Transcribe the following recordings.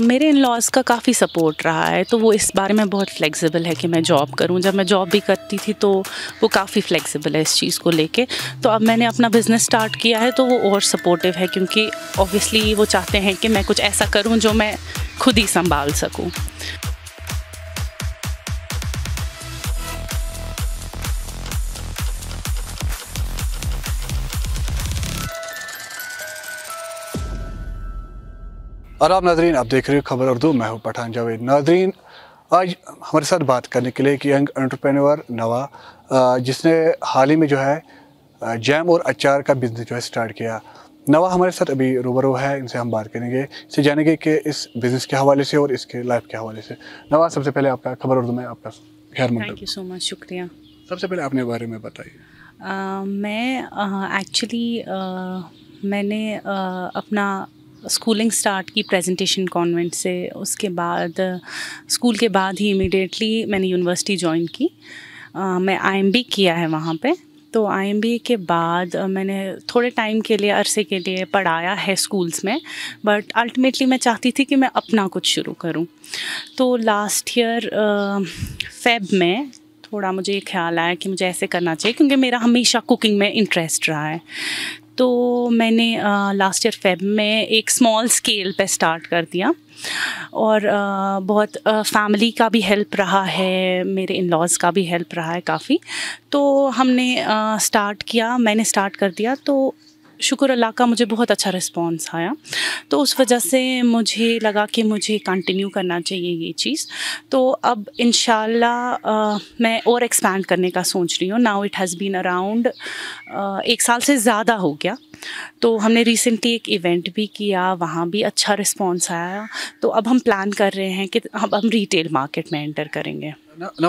मेरे in laws का काफ़ी सपोर्ट रहा है तो वो इस बारे में बहुत फ्लेक्सिबल है कि मैं जॉब करूं जब मैं जॉब भी करती थी तो वो काफ़ी फ्लेक्सिबल है इस चीज़ को लेके तो अब मैंने अपना बिज़नेस स्टार्ट किया है तो वो और सपोर्टिव है क्योंकि ऑब्वियसली वो चाहते हैं कि मैं कुछ ऐसा करूं जो मैं खुद ही संभाल सकूं आप नाजरीन आप देख रहे हो खबर उर्दू मैं हूँ पठान जावेद नाजरीन आज हमारे साथ बात करने के लिए एक यंग एंटरप्रेन्योर नवा जिसने हाल ही में जो है जैम और अचार का बिज़नेस जो है स्टार्ट किया नवा हमारे साथ अभी रूबरू है इनसे हम बात करेंगे इसे जानेंगे कि इस बिज़नेस के हवाले से और इसके लाइफ के हवाले से नवा सबसे पहले आपका खबर उर्दू में आपका खैर थैंक यू सो मच शुक्रिया सबसे पहले आपने बारे में बताइए मैं एक्चुअली मैंने अपना स्कूलिंग स्टार्ट की प्रेजेंटेशन कॉन्वेंट से उसके बाद स्कूल के बाद ही इमिडिएटली मैंने यूनिवर्सिटी ज्वाइन की आ, मैं आईएमबी किया है वहाँ पे तो आईएमबी के बाद मैंने थोड़े टाइम के लिए अरसे के लिए पढ़ाया है स्कूल्स में बट अल्टीमेटली मैं चाहती थी कि मैं अपना कुछ शुरू करूँ तो लास्ट ईयर फेब में थोड़ा मुझे ये ख्याल आया कि मुझे ऐसे करना चाहिए क्योंकि मेरा हमेशा कुकिंग में इंटरेस्ट रहा है तो मैंने लास्ट ईयर फेब में एक स्मॉल स्केल पे स्टार्ट कर दिया और आ, बहुत फैमिली का भी हेल्प रहा है मेरे इन लॉज का भी हेल्प रहा है काफ़ी तो हमने आ, स्टार्ट किया मैंने स्टार्ट कर दिया तो शुक्र अल्लाह का मुझे बहुत अच्छा रिस्पॉन्स आया तो उस वजह से मुझे लगा कि मुझे कंटिन्यू करना चाहिए ये चीज़ तो अब इन मैं और एक्सपैंड करने का सोच रही हूँ now it has been around एक साल से ज़्यादा हो गया तो हमने रिसेंटली एक इवेंट भी किया वहाँ भी अच्छा रिस्पॉन्स आया तो अब हम प्लान कर रहे हैं कि अब हम रिटेल मार्केट में एंटर करेंगे ना, ना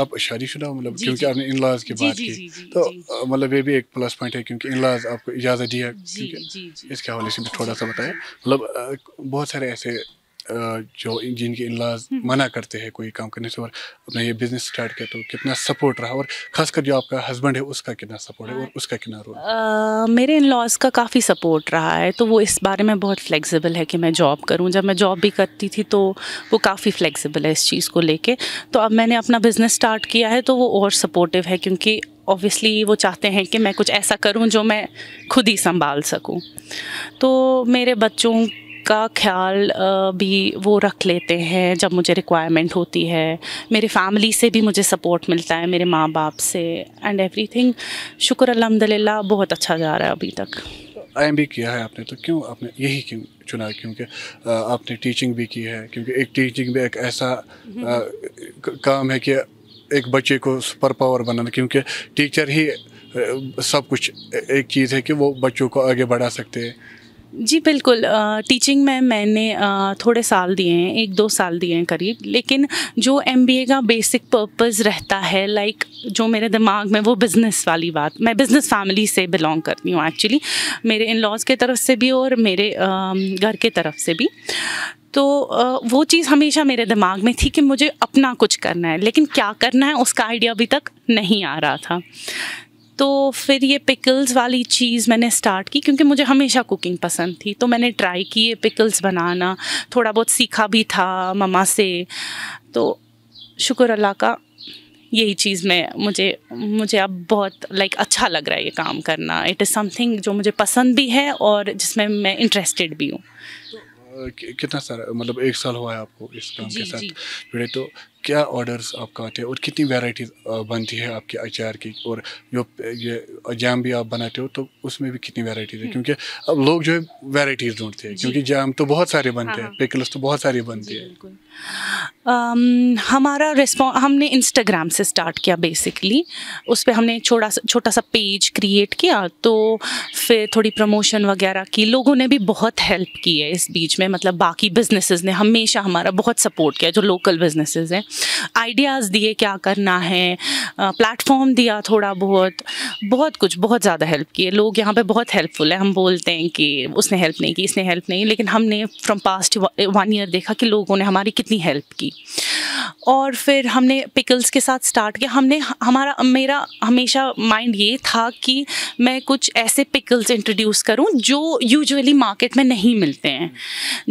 आप शादीशुदा मतलब क्योंकि आपने इन लॉज की बात की तो मतलब ये भी एक प्लस पॉइंट है क्योंकि इन लॉज आपको इजाज़त दिया इसके हवाले से भी थोड़ा सा बताया मतलब बहुत सारे ऐसे जो जिनके इलाज हम्म। मना करते हैं कोई काम करने से और अपने ये बिजनेस स्टार्ट किया तो कितना सपोर्ट रहा और खासकर जो आपका हस्बैंड है उसका कितना सपोर्ट है और हाँ। उसका कितना रोल मेरे इन लॉज का काफ़ी सपोर्ट रहा है तो वो इस बारे में बहुत फ्लेक्सिबल है कि मैं जॉब करूँ जब मैं जॉब भी करती थी तो वो काफ़ी फ्लेक्सिबल है इस चीज़ को लेके तो अब मैंने अपना बिज़नेस स्टार्ट किया है तो वो और सपोर्टिव है क्योंकि ऑब्वियसली वो चाहते हैं कि मैं कुछ ऐसा करूं जो मैं खुद ही संभाल सकूं तो मेरे बच्चों का ख्याल भी वो रख लेते हैं जब मुझे रिक्वायरमेंट होती है मेरे फैमिली से भी मुझे सपोर्ट मिलता है मेरे माँ बाप से एंड एवरीथिंग शुक्र अलहमदिल्ला बहुत अच्छा जा रहा है अभी तक एम भी किया है आपने तो क्यों आपने यही क्यों चुना क्योंकि आपने टीचिंग भी की है क्योंकि एक टीचिंग भी एक ऐसा आ, काम है कि एक बच्चे को सुपर पावर बनाना क्योंकि टीचर ही सब कुछ एक चीज़ है कि वो बच्चों को आगे बढ़ा सकते हैं जी बिल्कुल टीचिंग में मैंने थोड़े साल दिए हैं एक दो साल दिए हैं करीब लेकिन जो एम का बेसिक पर्पज़ रहता है लाइक जो मेरे दिमाग में वो बिज़नेस वाली बात मैं बिज़नेस फैमिली से बिलोंग करती हूँ एक्चुअली मेरे इन लॉज के तरफ से भी और मेरे घर के तरफ से भी तो वो चीज़ हमेशा मेरे दिमाग में थी कि मुझे अपना कुछ करना है लेकिन क्या करना है उसका आइडिया अभी तक नहीं आ रहा था तो फिर ये पिकल्स वाली चीज़ मैंने स्टार्ट की क्योंकि मुझे हमेशा कुकिंग पसंद थी तो मैंने ट्राई ये पिकल्स बनाना थोड़ा बहुत सीखा भी था ममा से तो शुक्र अल्लाह का यही चीज़ में मुझे मुझे अब बहुत लाइक अच्छा लग रहा है ये काम करना इट इज़ समथिंग जो मुझे पसंद भी है और जिसमें मैं इंटरेस्टेड भी हूँ तो, कितना सारा मतलब एक साल हुआ है आपको इस काम के साथ जी. तो क्या ऑर्डर्स आपका आते हैं और कितनी वैरायटीज बनती है आपके अचार की और जो ये जैम भी आप बनाते हो तो उसमें भी कितनी वैरायटीज है हम्म। क्योंकि अब लोग जो है वैरायटीज ढूंढते हैं क्योंकि जैम तो बहुत सारे बनते हाँ, हैं पिकल्स हाँ। तो बहुत सारे बनते हैं हमारा रिस्पॉन्स हमने इंस्टाग्राम से स्टार्ट किया बेसिकली उस पर हमने छोटा सा छोटा सा पेज क्रिएट किया तो फिर थोड़ी प्रमोशन वगैरह की लोगों ने भी बहुत हेल्प की है इस बीच में मतलब बाकी बिजनेसेस ने हमेशा हमारा बहुत सपोर्ट किया जो लोकल बिजनेसेस हैं आइडियाज़ दिए क्या करना है प्लेटफॉर्म दिया थोड़ा बहुत बहुत कुछ बहुत ज़्यादा हेल्प किए लोग यहाँ पे बहुत हेल्पफुल है हम बोलते हैं कि उसने हेल्प नहीं की इसने हेल्प नहीं लेकिन हमने फ्रॉम पास्ट वन ईयर देखा कि लोगों ने हमारी कितनी हेल्प की और फिर हमने पिकल्स के साथ स्टार्ट किया हमने हमारा मेरा हमेशा माइंड ये था कि मैं कुछ ऐसे पिकल्स इंट्रोड्यूस करूं जो यूजुअली मार्केट में नहीं मिलते हैं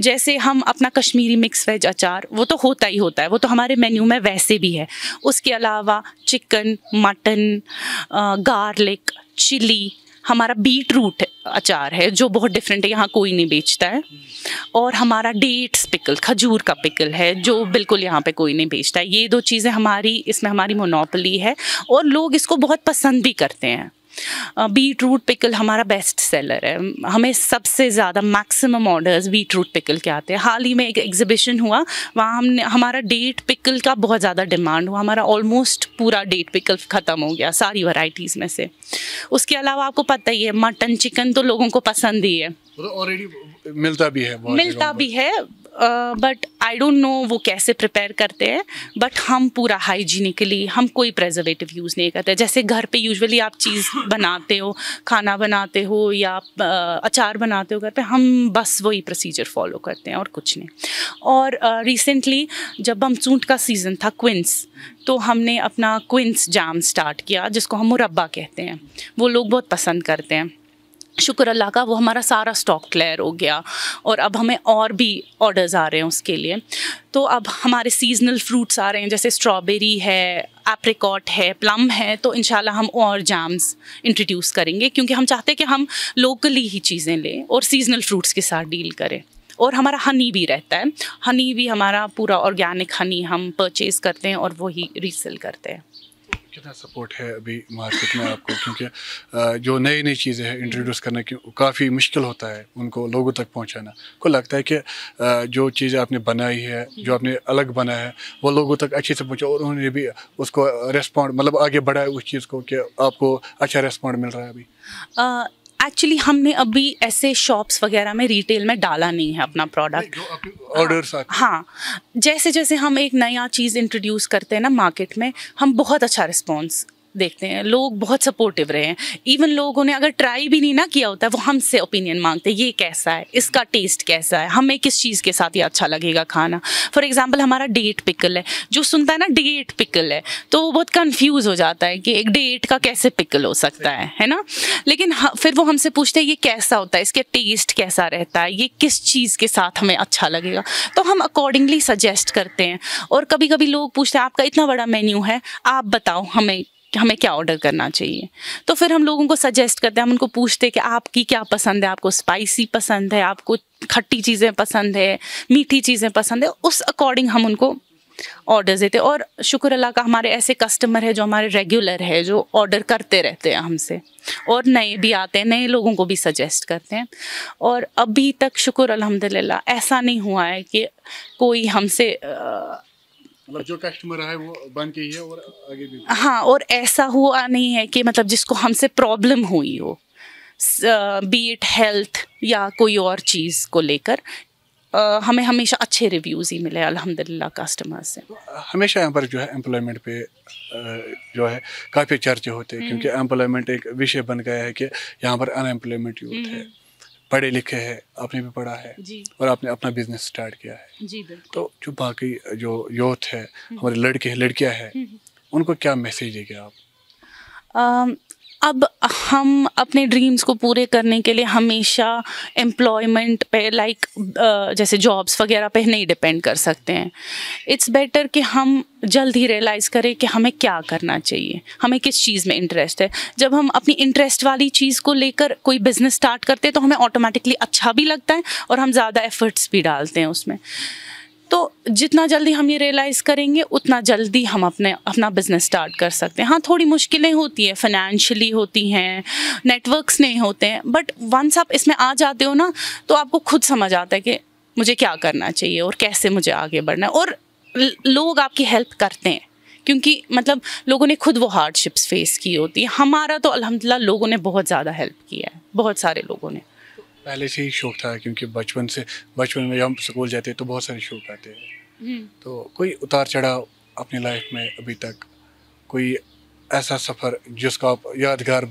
जैसे हम अपना कश्मीरी मिक्स वेज अचार वो तो होता ही होता है वो तो हमारे मेन्यू में वैसे भी है उसके अलावा चिकन मटन गार्लिक चिली हमारा बीट रूट अचार है जो बहुत डिफरेंट है यहाँ कोई नहीं बेचता है और हमारा डेट्स पिकल खजूर का पिकल है जो बिल्कुल यहाँ पे कोई नहीं बेचता है ये दो चीज़ें हमारी इसमें हमारी मोनोपली है और लोग इसको बहुत पसंद भी करते हैं बीट रूट पिकल हमारा बेस्ट सेलर है हमें सबसे ज़्यादा maximum orders beetroot pickle के आते हैं हाल ही में एक एग्जिबिशन हुआ वहाँ हमने हमारा डेट पिकल का बहुत ज़्यादा डिमांड हुआ हमारा ऑलमोस्ट पूरा डेट पिकल ख़त्म हो गया सारी वराइटीज में से उसके अलावा आपको पता ही है मटन चिकन तो लोगों को पसंद ही है ऑलरेडी तो तो मिलता भी है मिलता भी है बट आई डोंट नो वो कैसे प्रिपेयर करते हैं बट हम पूरा हाइजीनिकली हम कोई प्रेजर्वेटिव यूज़ नहीं करते जैसे घर पे यूजुअली आप चीज़ बनाते हो खाना बनाते हो या आप अचार बनाते हो घर पे हम बस वही प्रोसीजर फॉलो करते हैं और कुछ नहीं और रिसेंटली जब हम चूंट का सीज़न था क्विंस तो हमने अपना क्विंस जाम स्टार्ट किया जिसको हम मुरबा कहते हैं वो लोग बहुत पसंद करते हैं शुक्र अल्लाह का वो हमारा सारा स्टॉक क्लियर हो गया और अब हमें और भी ऑर्डर्स आ रहे हैं उसके लिए तो अब हमारे सीजनल फ्रूट्स आ रहे हैं जैसे स्ट्रॉबेरी है एप्रिकॉट है प्लम है तो इन हम और जाम्स इंट्रोड्यूस करेंगे क्योंकि हम चाहते हैं कि हम लोकली ही चीज़ें लें और सीजनल फ्रूट्स के साथ डील करें और हमारा हनी भी रहता है हनी भी हमारा पूरा ऑर्गेनिक हनी हम परचेज़ करते हैं और वही रीसेल करते हैं कितना सपोर्ट है अभी मार्केट में आपको क्योंकि जो नई नई चीज़ें हैं इंट्रोड्यूस करना काफ़ी मुश्किल होता है उनको लोगों तक पहुंचाना को लगता है कि जो चीज़ें आपने बनाई है जो आपने अलग बनाया है वो लोगों तक अच्छे से पहुँचा और उन्होंने भी उसको रेस्पॉन्ड मतलब आगे बढ़ाया उस चीज़ को कि आपको अच्छा रेस्पॉन्ड मिल रहा है अभी एक्चुअली हमने अभी ऐसे शॉप्स वगैरह में रिटेल में डाला नहीं है अपना प्रोडक्ट ऑर्डर हाँ, हाँ। जैसे जैसे हम एक नया चीज़ इंट्रोड्यूस करते हैं ना मार्केट में हम बहुत अच्छा रिस्पॉन्स देखते हैं लोग बहुत सपोर्टिव रहे हैं इवन लोगों ने अगर ट्राई भी नहीं ना किया होता है वो हमसे ओपिनियन मांगते हैं ये कैसा है इसका टेस्ट कैसा है हमें किस चीज़ के साथ ये अच्छा लगेगा खाना फॉर एग्जाम्पल हमारा डेट पिकल है जो सुनता है ना डेट पिकल है तो वो बहुत कन्फ्यूज़ हो जाता है कि एक डेट का कैसे पिकल हो सकता है है ना लेकिन फिर वो हमसे पूछते हैं ये कैसा होता है इसका टेस्ट कैसा रहता है ये किस चीज़ के साथ हमें अच्छा लगेगा तो हम अकॉर्डिंगली सजेस्ट करते हैं और कभी कभी लोग पूछते हैं आपका इतना बड़ा मेन्यू है आप बताओ हमें हमें क्या ऑर्डर करना चाहिए तो फिर हम लोगों को सजेस्ट करते हैं हम उनको पूछते हैं कि आपकी क्या पसंद है आपको स्पाइसी पसंद है आपको खट्टी चीज़ें पसंद है मीठी चीज़ें पसंद है उस अकॉर्डिंग हम उनको ऑर्डर देते और शुक्र अल्लाह का हमारे ऐसे कस्टमर है जो हमारे रेगुलर है जो ऑर्डर करते रहते हैं हमसे और नए भी आते हैं नए लोगों को भी सजेस्ट करते हैं और अभी तक शुक्र अलहमदिल्ला ऐसा नहीं हुआ है कि कोई हमसे मतलब जो कस्टमर है वो बन के ही है और आगे भी हाँ और ऐसा हुआ नहीं है कि मतलब जिसको हमसे प्रॉब्लम हुई हो इट हेल्थ या कोई और चीज़ को लेकर Uh, हमें हमेशा अच्छे रिव्यूज़ ही मिले अल्हम्दुलिल्लाह कस्टमर्स से तो, हमेशा यहाँ पर जो है एम्प्लॉयमेंट पे जो है काफ़ी चर्चे होते हैं हम्म। क्योंकि एम्प्लॉयमेंट एक विषय बन गया है कि यहाँ पर अनएम्प्लॉयमेंट यूथ है हम्म। पढ़े लिखे हैं आपने भी पढ़ा है और आपने अपना बिजनेस स्टार्ट किया है जी तो जो बाकी जो यूथ है हम्म। हमारे लड़के हैं लड़कियां हैं हम्म। उनको क्या मैसेज देंगे आप अब हम अपने ड्रीम्स को पूरे करने के लिए हमेशा एम्प्लॉयमेंट पे लाइक like, जैसे जॉब्स वगैरह पे नहीं डिपेंड कर सकते हैं इट्स बेटर कि हम जल्द ही रियलाइज़ करें कि हमें क्या करना चाहिए हमें किस चीज़ में इंटरेस्ट है जब हम अपनी इंटरेस्ट वाली चीज़ को लेकर कोई बिज़नेस स्टार्ट करते हैं तो हमें ऑटोमेटिकली अच्छा भी लगता है और हम ज़्यादा एफर्ट्स भी डालते हैं उसमें तो जितना जल्दी हम ये रियलाइज़ करेंगे उतना जल्दी हम अपने अपना बिज़नेस स्टार्ट कर सकते हैं हाँ थोड़ी मुश्किलें होती हैं फाइनेंशियली होती हैं नेटवर्क्स नहीं होते हैं बट वंस आप इसमें आ जाते हो ना तो आपको खुद समझ आता है कि मुझे क्या करना चाहिए और कैसे मुझे आगे बढ़ना है और लोग आपकी हेल्प करते हैं क्योंकि मतलब लोगों ने खुद वो हार्डशिप्स फेस की होती है हमारा तो अलहमदिल्ला लोगों ने बहुत ज़्यादा हेल्प किया है बहुत सारे लोगों ने पहले से ही शौक था क्योंकि बचपन से बचपन में जब हम स्कूल जाते तो बहुत सारे शौक आते हैं हम्म। तो कोई उतार चढ़ाव अपनी लाइफ में अभी तक कोई ऐसा सफ़र जिसका आप यादगार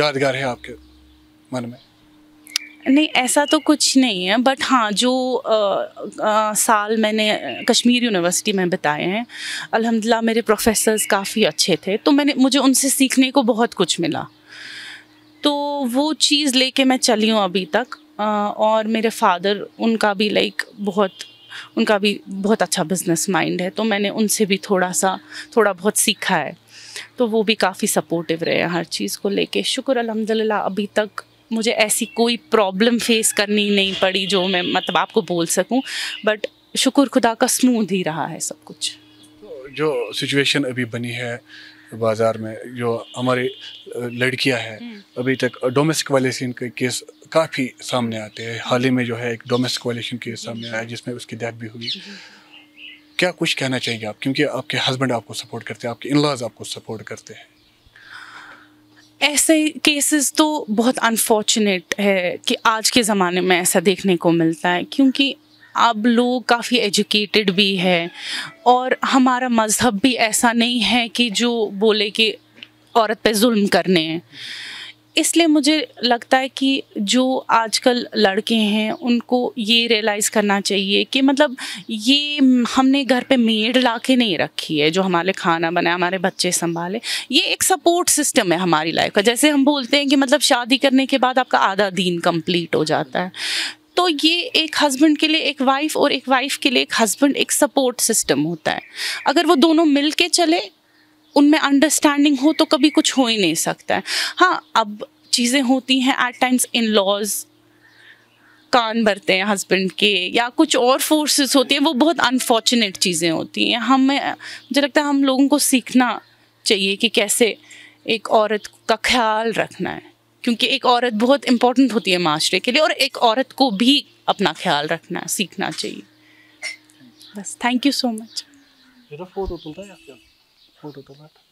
यादगार है आपके मन में नहीं ऐसा तो कुछ नहीं है बट हाँ जो आ, आ, साल मैंने कश्मीर यूनिवर्सिटी में बिताए हैं अल्हम्दुलिल्लाह मेरे प्रोफेसर्स काफ़ी अच्छे थे तो मैंने मुझे उनसे सीखने को बहुत कुछ मिला तो वो चीज़ लेके मैं चली हूँ अभी तक और मेरे फादर उनका भी लाइक बहुत उनका भी बहुत अच्छा बिजनेस माइंड है तो मैंने उनसे भी थोड़ा सा थोड़ा बहुत सीखा है तो वो भी काफ़ी सपोर्टिव रहे हैं हर चीज़ को लेके शुक्र अलहमदिल्ला अभी तक मुझे ऐसी कोई प्रॉब्लम फेस करनी नहीं पड़ी जो मैं मतलब आपको बोल सकूं बट शुक्र खुदा का स्मूथ ही रहा है सब कुछ तो जो सिचुएशन अभी बनी है बाज़ार में जो हमारी लड़कियां हैं हम्म। अभी तक डोमेस्टिक वायलेशन के केस काफ़ी सामने आते हैं हाल ही में जो है एक डोमेस्टिक वायलेशन केस सामने आया जिसमें उसकी डेथ भी हुई क्या कुछ कहना चाहिए आप क्योंकि आपके हस्बैंड आपको सपोर्ट करते हैं आपके इनलॉज आपको सपोर्ट करते हैं ऐसे केसेस तो बहुत अनफॉर्चुनेट है कि आज के ज़माने में ऐसा देखने को मिलता है क्योंकि अब लोग काफ़ी एजुकेटेड भी है और हमारा मज़हब भी ऐसा नहीं है कि जो बोले कि औरत पे जुल्म करने हैं इसलिए मुझे लगता है कि जो आजकल लड़के हैं उनको ये रियलाइज़ करना चाहिए कि मतलब ये हमने घर पे मेड ला के नहीं रखी है जो हमारे खाना बनाए हमारे बच्चे संभाले ये एक सपोर्ट सिस्टम है हमारी लाइफ का जैसे हम बोलते हैं कि मतलब शादी करने के बाद आपका आधा दिन कंप्लीट हो जाता है तो ये एक हस्बैंड के लिए एक वाइफ और एक वाइफ के लिए एक हस्बैंड एक सपोर्ट सिस्टम होता है अगर वो दोनों मिल के चले उनमें अंडरस्टैंडिंग हो तो कभी कुछ हो ही नहीं सकता है हाँ अब चीज़ें होती हैं एट टाइम्स इन लॉज कान भरते हैं हस्बैंड के या कुछ और फोर्सेस होती हैं वो बहुत अनफॉर्चुनेट चीज़ें होती हैं हमें मुझे लगता है हम लोगों को सीखना चाहिए कि कैसे एक औरत का ख्याल रखना है क्योंकि एक औरत बहुत इम्पोर्टेंट होती है माशरे के लिए और एक औरत को भी अपना ख्याल रखना सीखना चाहिए बस thank you so much photo तो है आपका फोटो